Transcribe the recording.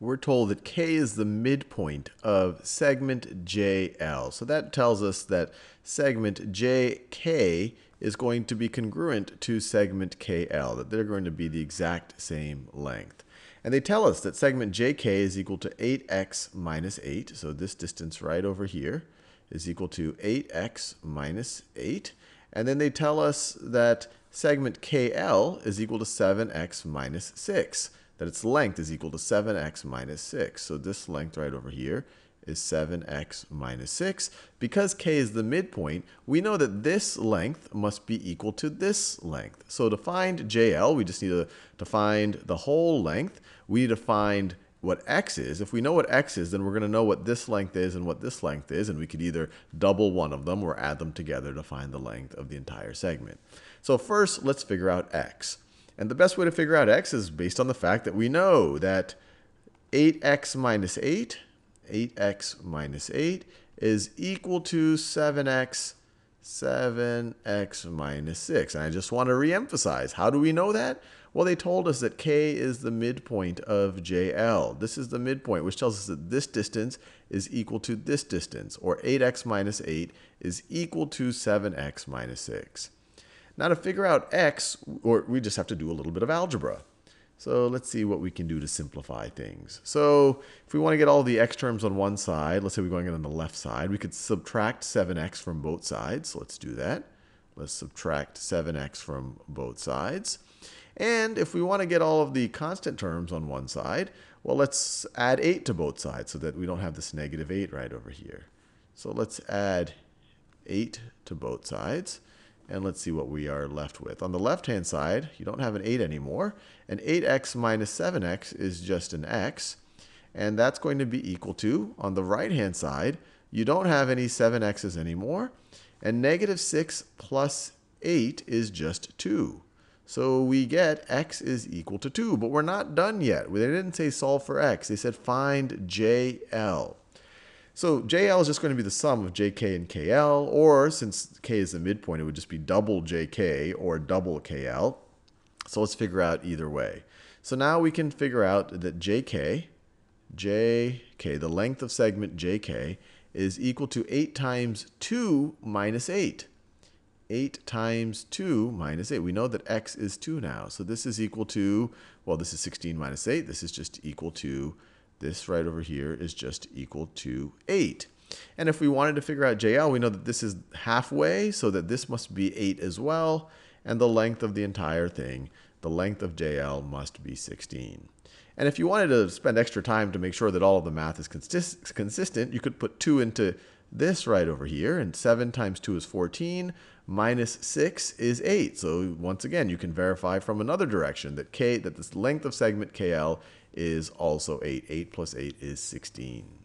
we're told that K is the midpoint of segment JL. So that tells us that segment JK is going to be congruent to segment KL, that they're going to be the exact same length. And they tell us that segment JK is equal to 8x minus 8. So this distance right over here is equal to 8x minus 8. And then they tell us that segment KL is equal to 7x minus 6 that its length is equal to 7x minus 6. So this length right over here is 7x minus 6. Because k is the midpoint, we know that this length must be equal to this length. So to find JL, we just need to, find the whole length. We need to find what x is. If we know what x is, then we're going to know what this length is and what this length is, and we could either double one of them or add them together to find the length of the entire segment. So first, let's figure out x. And the best way to figure out x is based on the fact that we know that 8x minus 8, 8x minus 8 is equal to 7x, 7x minus 6. And I just want to reemphasize, how do we know that? Well, they told us that k is the midpoint of JL. This is the midpoint, which tells us that this distance is equal to this distance, or 8x minus 8 is equal to 7x minus 6. Now to figure out x, or we just have to do a little bit of algebra. So let's see what we can do to simplify things. So if we want to get all the x terms on one side, let's say we're going in on the left side, we could subtract 7x from both sides. So let's do that. Let's subtract 7x from both sides. And if we want to get all of the constant terms on one side, well, let's add 8 to both sides so that we don't have this negative 8 right over here. So let's add 8 to both sides. And let's see what we are left with. On the left-hand side, you don't have an 8 anymore. And 8x minus 7x is just an x. And that's going to be equal to, on the right-hand side, you don't have any 7x's anymore. And negative 6 plus 8 is just 2. So we get x is equal to 2. But we're not done yet. They didn't say solve for x. They said find jl. So JL is just going to be the sum of JK and KL, or since K is the midpoint, it would just be double JK or double KL. So let's figure out either way. So now we can figure out that JK, JK, the length of segment JK, is equal to 8 times 2 minus 8. 8 times 2 minus 8. We know that x is 2 now. So this is equal to, well, this is 16 minus 8. This is just equal to this right over here is just equal to 8. And if we wanted to figure out JL, we know that this is halfway, so that this must be 8 as well. And the length of the entire thing, the length of JL must be 16. And if you wanted to spend extra time to make sure that all of the math is consist consistent, you could put 2 into this right over here. And 7 times 2 is 14, minus 6 is 8. So once again, you can verify from another direction that k that this length of segment KL is also 8. 8 plus 8 is 16.